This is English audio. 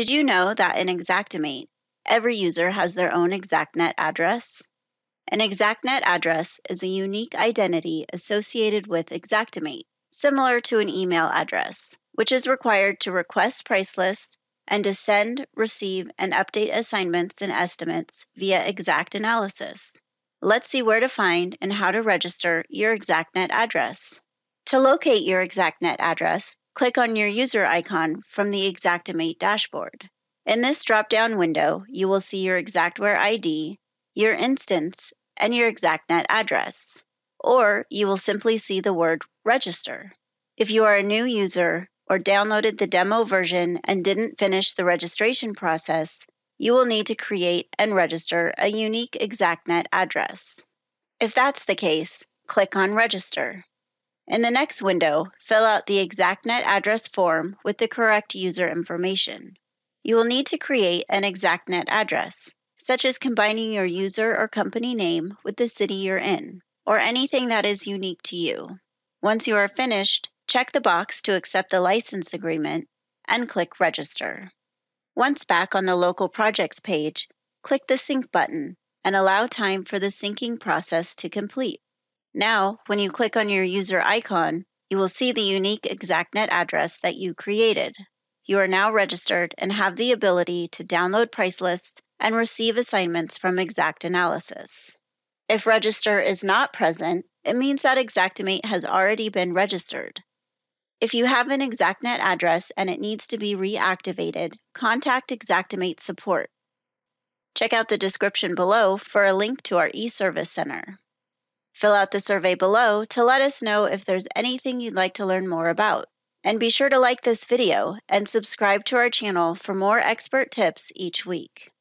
Did you know that in Xactimate, every user has their own Xactnet address? An Xactnet address is a unique identity associated with Xactimate, similar to an email address, which is required to request price lists and to send, receive, and update assignments and estimates via exact analysis. Let's see where to find and how to register your ExactNet address. To locate your ExactNet address, click on your user icon from the Xactimate dashboard. In this drop down window, you will see your Xactware ID, your instance, and your Xactnet address, or you will simply see the word Register. If you are a new user or downloaded the demo version and didn't finish the registration process, you will need to create and register a unique Xactnet address. If that's the case, click on Register. In the next window, fill out the ExactNet address form with the correct user information. You will need to create an ExactNet address, such as combining your user or company name with the city you're in, or anything that is unique to you. Once you are finished, check the box to accept the license agreement and click Register. Once back on the Local Projects page, click the Sync button and allow time for the syncing process to complete. Now, when you click on your user icon, you will see the unique ExactNet address that you created. You are now registered and have the ability to download price lists and receive assignments from Exact Analysis. If register is not present, it means that Exactimate has already been registered. If you have an ExactNet address and it needs to be reactivated, contact Exactimate support. Check out the description below for a link to our eService Center. Fill out the survey below to let us know if there's anything you'd like to learn more about. And be sure to like this video and subscribe to our channel for more expert tips each week.